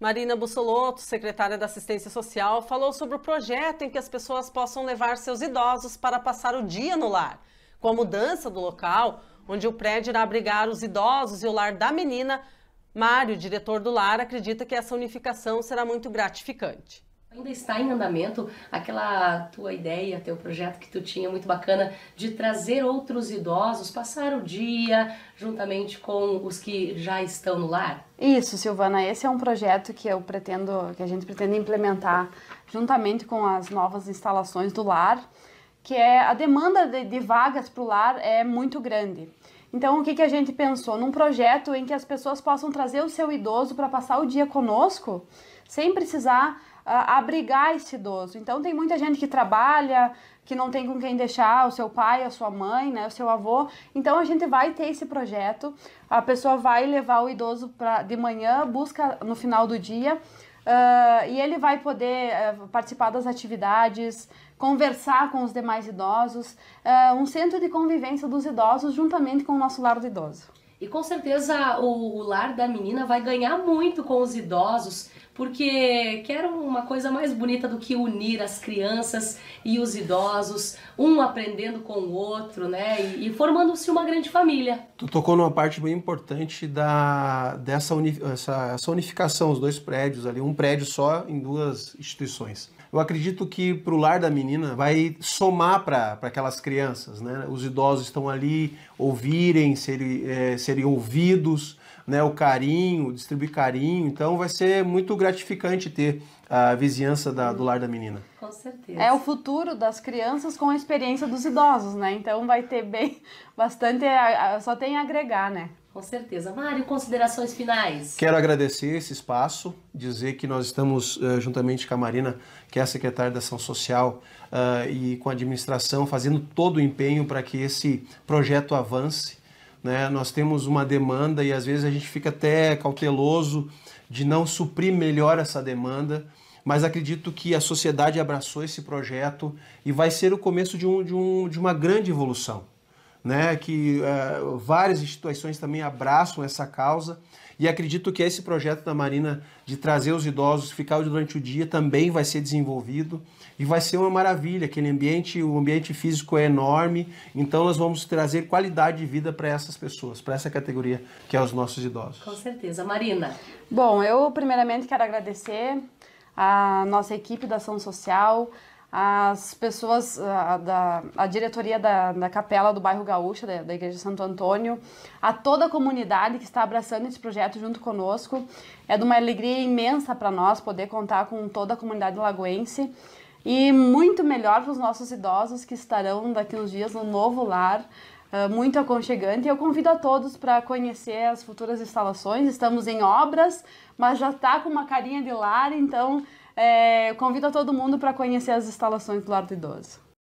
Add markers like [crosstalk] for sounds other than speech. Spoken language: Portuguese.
Marina Bussolotto, secretária da Assistência Social, falou sobre o projeto em que as pessoas possam levar seus idosos para passar o dia no lar. Com a mudança do local, onde o prédio irá abrigar os idosos e o lar da menina, Mário, diretor do lar, acredita que essa unificação será muito gratificante. Ainda está em andamento aquela tua ideia, teu projeto que tu tinha muito bacana de trazer outros idosos passar o dia juntamente com os que já estão no lar? Isso, Silvana, esse é um projeto que eu pretendo, que a gente pretende implementar juntamente com as novas instalações do lar, que é a demanda de, de vagas para o lar é muito grande. Então, o que, que a gente pensou? Num projeto em que as pessoas possam trazer o seu idoso para passar o dia conosco, sem precisar abrigar esse idoso. Então tem muita gente que trabalha, que não tem com quem deixar o seu pai, a sua mãe, né, o seu avô. Então a gente vai ter esse projeto. A pessoa vai levar o idoso pra, de manhã, busca no final do dia. Uh, e ele vai poder uh, participar das atividades, conversar com os demais idosos, uh, um centro de convivência dos idosos juntamente com o nosso lar do idoso. E com certeza o, o lar da menina vai ganhar muito com os idosos, porque quero uma coisa mais bonita do que unir as crianças e os idosos, um aprendendo com o outro, né? E, e formando-se uma grande família. Tu tocou numa parte bem importante da, dessa uni, essa, essa unificação, os dois prédios ali, um prédio só em duas instituições. Eu acredito que para o lar da menina vai somar para aquelas crianças, né? Os idosos estão ali, ouvirem, serem, é, serem ouvidos, né? O carinho, distribuir carinho. Então vai ser muito gratificante gratificante ter a vizinhança da, do lar da menina. Com certeza. É o futuro das crianças com a experiência dos idosos, né? Então vai ter bem [laughs] bastante, é, só tem a agregar, né? Com certeza. Mário, considerações finais. Quero agradecer esse espaço, dizer que nós estamos, eh, juntamente com a Marina, que é a secretária da Ação Social, eh, e com a administração, fazendo todo o empenho para que esse projeto avance né? Nós temos uma demanda e às vezes a gente fica até cauteloso de não suprir melhor essa demanda, mas acredito que a sociedade abraçou esse projeto e vai ser o começo de, um, de, um, de uma grande evolução né, que uh, várias instituições também abraçam essa causa e acredito que esse projeto da Marina de trazer os idosos, ficar durante o dia, também vai ser desenvolvido e vai ser uma maravilha. Aquele ambiente, o ambiente físico é enorme, então nós vamos trazer qualidade de vida para essas pessoas, para essa categoria que é os nossos idosos. Com certeza. Marina? Bom, eu primeiramente quero agradecer a nossa equipe da ação social, as pessoas, a, da, a diretoria da, da capela do bairro Gaúcha, da, da Igreja Santo Antônio, a toda a comunidade que está abraçando esse projeto junto conosco. É de uma alegria imensa para nós poder contar com toda a comunidade lagoense e muito melhor para os nossos idosos que estarão daqui uns dias no novo lar, ah, muito aconchegante. Eu convido a todos para conhecer as futuras instalações. Estamos em obras, mas já está com uma carinha de lar, então é, convido a todo mundo para conhecer as instalações do Lar do Idoso.